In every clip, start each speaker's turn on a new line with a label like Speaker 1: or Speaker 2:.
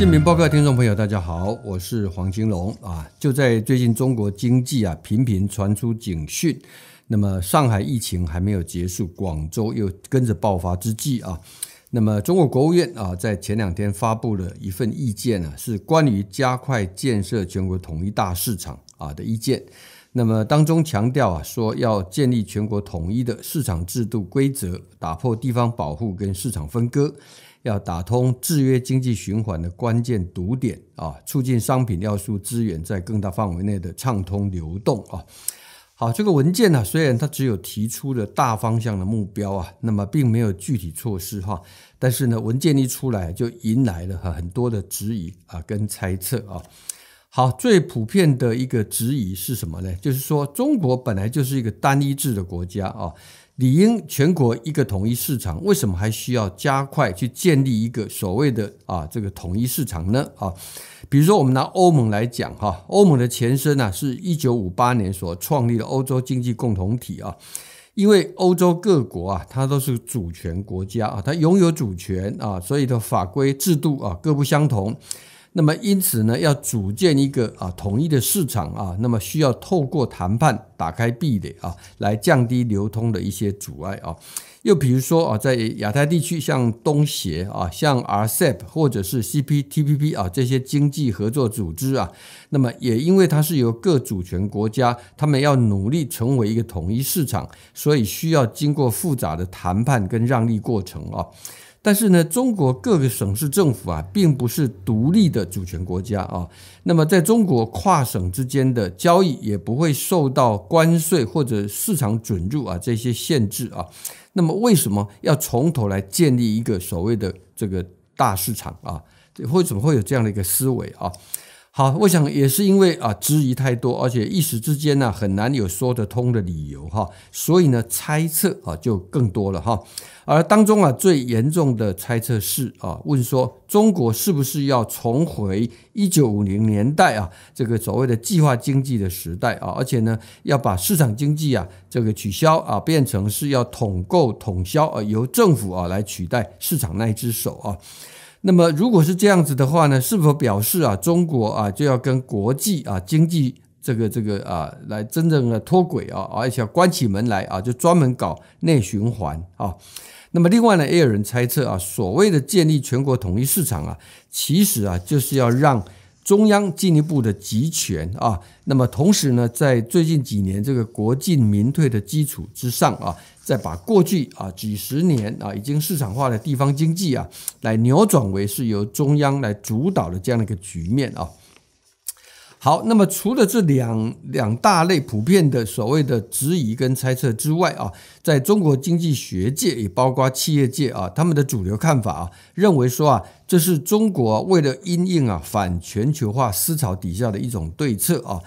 Speaker 1: 新民报告听众朋友，大家好，我是黄金龙啊。就在最近，中国经济啊频频传出警讯，那么上海疫情还没有结束，广州又跟着爆发之际啊，那么中国国务院啊在前两天发布了一份意见呢，是关于加快建设全国统一大市场啊的意见。那么当中强调啊说要建立全国统一的市场制度规则，打破地方保护跟市场分割。要打通制约经济循环的关键堵点啊，促进商品要素资源在更大范围内的畅通流动啊。好，这个文件呢，虽然它只有提出了大方向的目标啊，那么并没有具体措施哈，但是呢，文件一出来就迎来了很多的质疑啊跟猜测啊。好，最普遍的一个质疑是什么呢？就是说，中国本来就是一个单一制的国家啊。理应全国一个统一市场，为什么还需要加快去建立一个所谓的啊这个统一市场呢？啊，比如说我们拿欧盟来讲哈，欧盟的前身呢是一九五八年所创立的欧洲经济共同体啊，因为欧洲各国啊它都是主权国家啊，它拥有主权啊，所以的法规制度啊各不相同。那么，因此呢，要组建一个啊统一的市场啊，那么需要透过谈判打开壁垒啊，来降低流通的一些阻碍啊。又比如说啊，在亚太地区，像东协啊、像 r c e p 或者是 CP、TPP 啊这些经济合作组织啊，那么也因为它是由各主权国家，他们要努力成为一个统一市场，所以需要经过复杂的谈判跟让利过程啊。但是呢，中国各个省市政府啊，并不是独立的主权国家啊。那么，在中国跨省之间的交易也不会受到关税或者市场准入啊这些限制啊。那么，为什么要从头来建立一个所谓的这个大市场啊？为什么会有这样的一个思维啊？好，我想也是因为啊，质疑太多，而且一时之间呢，很难有说得通的理由哈，所以呢，猜测啊就更多了哈。而当中啊，最严重的猜测是啊，问说中国是不是要重回一九五零年代啊，这个所谓的计划经济的时代啊，而且呢，要把市场经济啊这个取消啊，变成是要统购统销啊，由政府啊来取代市场那一只手啊。那么如果是这样子的话呢，是否表示啊，中国啊就要跟国际啊经济这个这个啊来真正的脱轨啊而且要关起门来啊，就专门搞内循环啊？那么另外呢，也有人猜测啊，所谓的建立全国统一市场啊，其实啊就是要让。中央进一步的集权啊，那么同时呢，在最近几年这个国进民退的基础之上啊，再把过去啊几十年啊已经市场化的地方经济啊，来扭转为是由中央来主导的这样的一个局面啊。好，那么除了这两两大类普遍的所谓的质疑跟猜测之外啊，在中国经济学界也包括企业界啊，他们的主流看法啊，认为说啊，这是中国为了因应啊反全球化思潮底下的一种对策啊。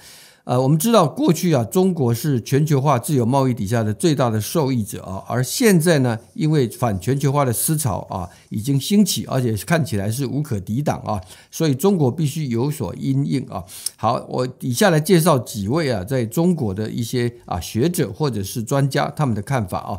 Speaker 1: 呃，我们知道过去啊，中国是全球化自由贸易底下的最大的受益者啊，而现在呢，因为反全球化的思潮啊已经兴起，而且看起来是无可抵挡啊，所以中国必须有所因应啊。好，我以下来介绍几位啊，在中国的一些啊学者或者是专家他们的看法啊。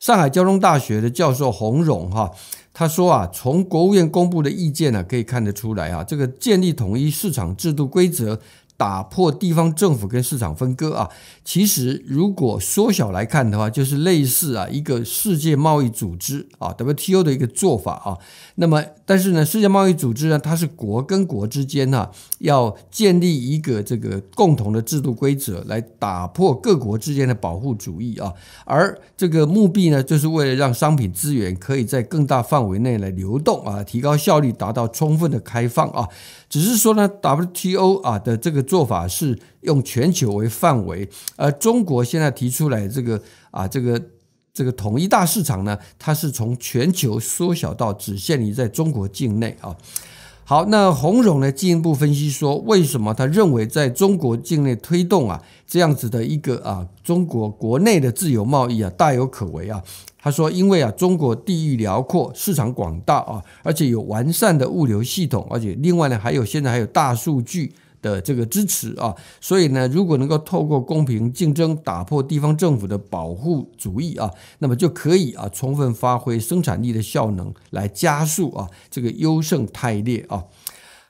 Speaker 1: 上海交通大学的教授洪荣哈，他说啊，从国务院公布的意见呢，可以看得出来啊，这个建立统一市场制度规则。打破地方政府跟市场分割啊，其实如果缩小来看的话，就是类似啊一个世界贸易组织啊 WTO 的一个做法啊。那么，但是呢，世界贸易组织呢，它是国跟国之间啊，要建立一个这个共同的制度规则，来打破各国之间的保护主义啊。而这个目的呢，就是为了让商品资源可以在更大范围内来流动啊，提高效率，达到充分的开放啊。只是说呢，WTO 啊的这个。做法是用全球为范围，而中国现在提出来这个啊，这个这个统一大市场呢，它是从全球缩小到只限于在中国境内啊。好，那洪荣呢进一步分析说，为什么他认为在中国境内推动啊这样子的一个啊中国国内的自由贸易啊大有可为啊？他说，因为啊中国地域辽阔，市场广大啊，而且有完善的物流系统，而且另外呢还有现在还有大数据。的这个支持啊，所以呢，如果能够透过公平竞争打破地方政府的保护主义啊，那么就可以啊充分发挥生产力的效能来加速啊这个优胜汰劣啊。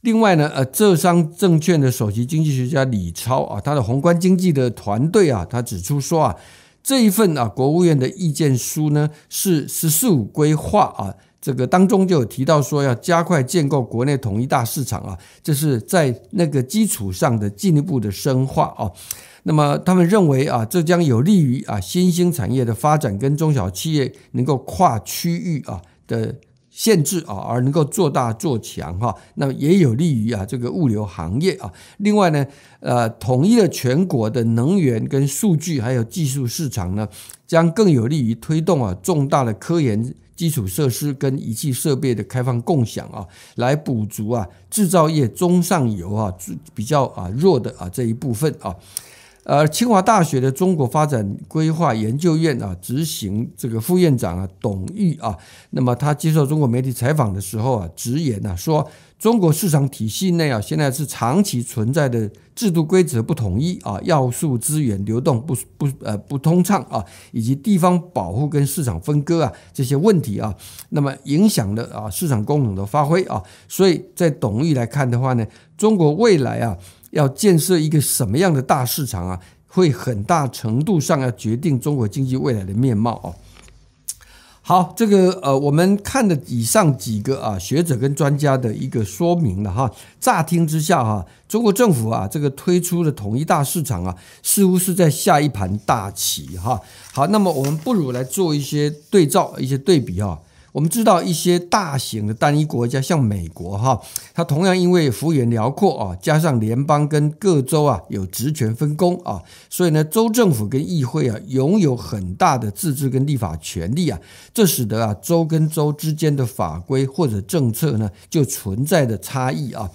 Speaker 1: 另外呢，呃，浙商证券的首席经济学家李超啊，他的宏观经济的团队啊，他指出说啊，这一份啊国务院的意见书呢，是“十四五”规划啊。这个当中就有提到说要加快建构国内统一大市场啊，这是在那个基础上的进一步的深化啊。那么他们认为啊，这将有利于啊新兴产业的发展跟中小企业能够跨区域啊的限制啊而能够做大做强哈。那么也有利于啊这个物流行业啊。另外呢，呃，统一了全国的能源跟数据还有技术市场呢，将更有利于推动啊重大的科研。基础设施跟仪器设备的开放共享啊，来补足啊制造业中上游啊比较啊弱的啊这一部分啊。而清华大学的中国发展规划研究院啊，执行这个副院长啊，董玉啊，那么他接受中国媒体采访的时候啊，直言呢说，中国市场体系内啊，现在是长期存在的制度规则不统一啊，要素资源流动不不呃不通畅啊，以及地方保护跟市场分割啊这些问题啊，那么影响了啊市场功能的发挥啊，所以在董玉来看的话呢，中国未来啊。要建设一个什么样的大市场啊？会很大程度上要决定中国经济未来的面貌哦。好，这个呃，我们看了以上几个啊学者跟专家的一个说明了哈。乍听之下哈，中国政府啊这个推出的统一大市场啊，似乎是在下一盘大棋哈。好，那么我们不如来做一些对照、一些对比哈。我们知道一些大型的单一国家，像美国哈，它同样因为幅员辽阔啊，加上联邦跟各州啊有职权分工啊，所以呢，州政府跟议会啊拥有很大的自治跟立法权利啊，这使得啊州跟州之间的法规或者政策呢就存在着差异啊。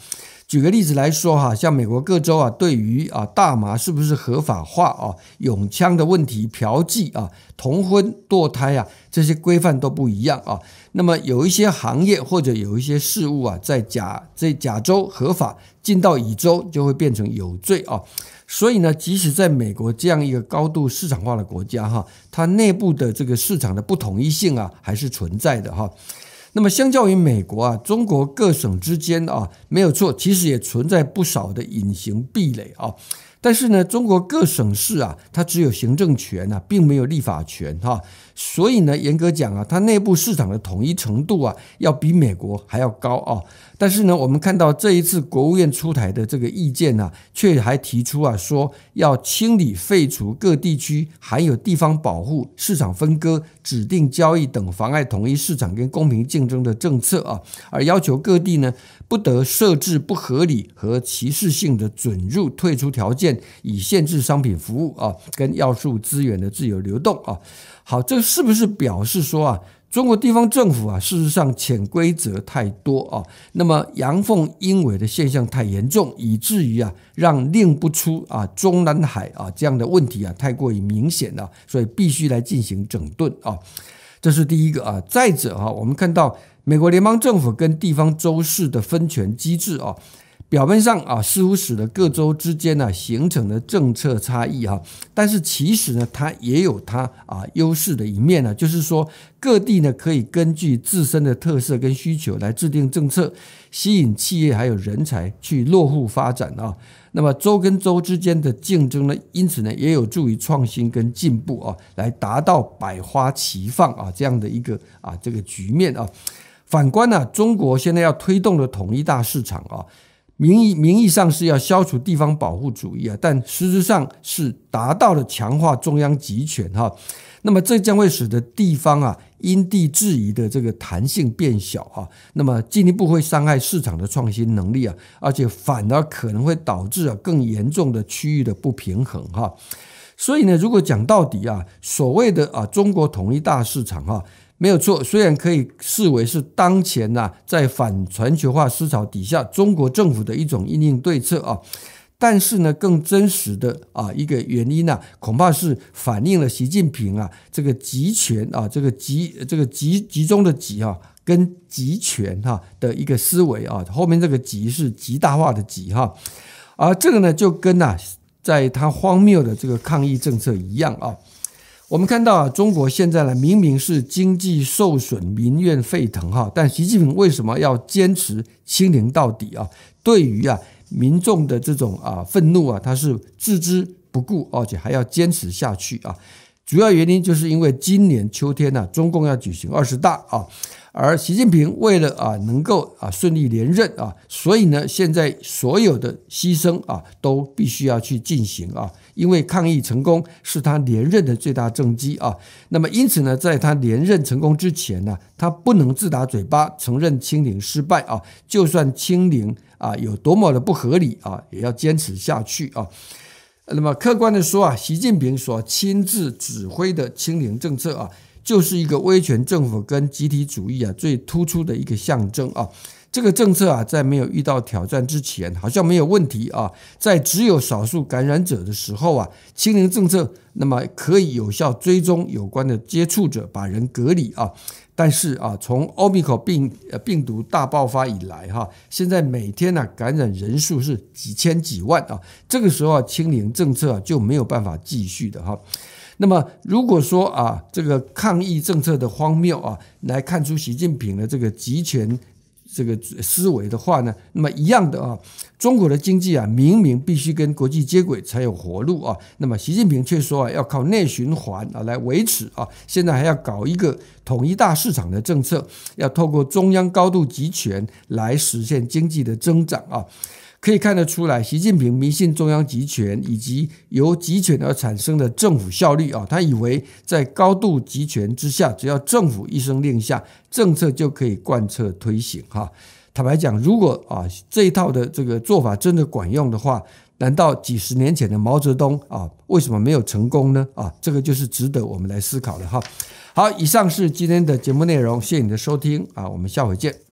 Speaker 1: 举个例子来说哈，像美国各州啊，对于啊大麻是不是合法化啊、永枪的问题、嫖妓啊、同婚、堕胎啊这些规范都不一样啊。那么有一些行业或者有一些事物啊，在甲在甲州合法，进到乙州就会变成有罪啊。所以呢，即使在美国这样一个高度市场化的国家哈，它内部的这个市场的不统一性啊还是存在的哈。那么，相较于美国啊，中国各省之间啊，没有错，其实也存在不少的隐形壁垒啊。但是呢，中国各省市啊，它只有行政权呐，并没有立法权哈，所以呢，严格讲啊，它内部市场的统一程度啊，要比美国还要高啊。但是呢，我们看到这一次国务院出台的这个意见呢，却还提出啊，说要清理废除各地区含有地方保护、市场分割、指定交易等妨碍统一市场跟公平竞争的政策啊，而要求各地呢，不得设置不合理和歧视性的准入、退出条件。以限制商品服务啊，跟要素资源的自由流动啊，好，这是不是表示说啊，中国地方政府啊，事实上潜规则太多啊，那么阳奉阴违的现象太严重，以至于啊，让令不出啊，中南海啊这样的问题啊，太过于明显了，所以必须来进行整顿啊，这是第一个啊。再者啊，我们看到美国联邦政府跟地方州市的分权机制啊。表面上啊，似乎使得各州之间呢形成了政策差异哈，但是其实呢，它也有它啊优势的一面呢，就是说各地呢可以根据自身的特色跟需求来制定政策，吸引企业还有人才去落户发展啊。那么州跟州之间的竞争呢，因此呢也有助于创新跟进步啊，来达到百花齐放啊这样的一个啊这个局面啊。反观呢，中国现在要推动的统一大市场啊。名义名义上是要消除地方保护主义啊，但实质上是达到了强化中央集权哈。那么这将会使得地方啊因地制宜的这个弹性变小哈。那么进一步会伤害市场的创新能力啊，而且反而可能会导致啊更严重的区域的不平衡哈。所以呢，如果讲到底啊，所谓的啊中国统一大市场哈。没有错，虽然可以视为是当前呐在反全球化思潮底下中国政府的一种应对策啊，但是呢更真实的啊一个原因呢，恐怕是反映了习近平啊这个集权啊这个集这个集集中的集啊。跟集权哈的一个思维啊，后面这个集是极大化的集哈，而这个呢就跟呐在他荒谬的这个抗疫政策一样啊。我们看到啊，中国现在呢，明明是经济受损、民怨沸腾哈，但习近平为什么要坚持清零到底啊？对于啊民众的这种啊愤怒啊，他是置之不顾，而且还要坚持下去啊。主要原因就是因为今年秋天呢，中共要举行二十大啊，而习近平为了啊能够啊顺利连任啊，所以呢，现在所有的牺牲啊，都必须要去进行啊。因为抗议成功是他连任的最大政绩啊，那么因此呢，在他连任成功之前呢，他不能自打嘴巴承认清零失败啊，就算清零啊有多么的不合理啊，也要坚持下去啊。那么客观的说啊，习近平所亲自指挥的清零政策啊，就是一个威权政府跟集体主义啊最突出的一个象征啊。这个政策啊，在没有遇到挑战之前，好像没有问题啊。在只有少数感染者的时候啊，清零政策那么可以有效追踪有关的接触者，把人隔离啊。但是啊，从奥密克病病毒大爆发以来哈，现在每天呢感染人数是几千几万啊。这个时候啊，清零政策就没有办法继续的哈。那么如果说啊，这个抗疫政策的荒谬啊，来看出习近平的这个集权。这个思维的话呢，那么一样的啊，中国的经济啊，明明必须跟国际接轨才有活路啊，那么习近平却说啊，要靠内循环啊来维持啊，现在还要搞一个统一大市场的政策，要透过中央高度集权来实现经济的增长啊。可以看得出来，习近平迷信中央集权以及由集权而产生的政府效率啊，他以为在高度集权之下，只要政府一声令下，政策就可以贯彻推行哈。坦白讲，如果啊这一套的这个做法真的管用的话，难道几十年前的毛泽东啊为什么没有成功呢？啊，这个就是值得我们来思考的哈。好，以上是今天的节目内容，谢谢你的收听啊，我们下回见。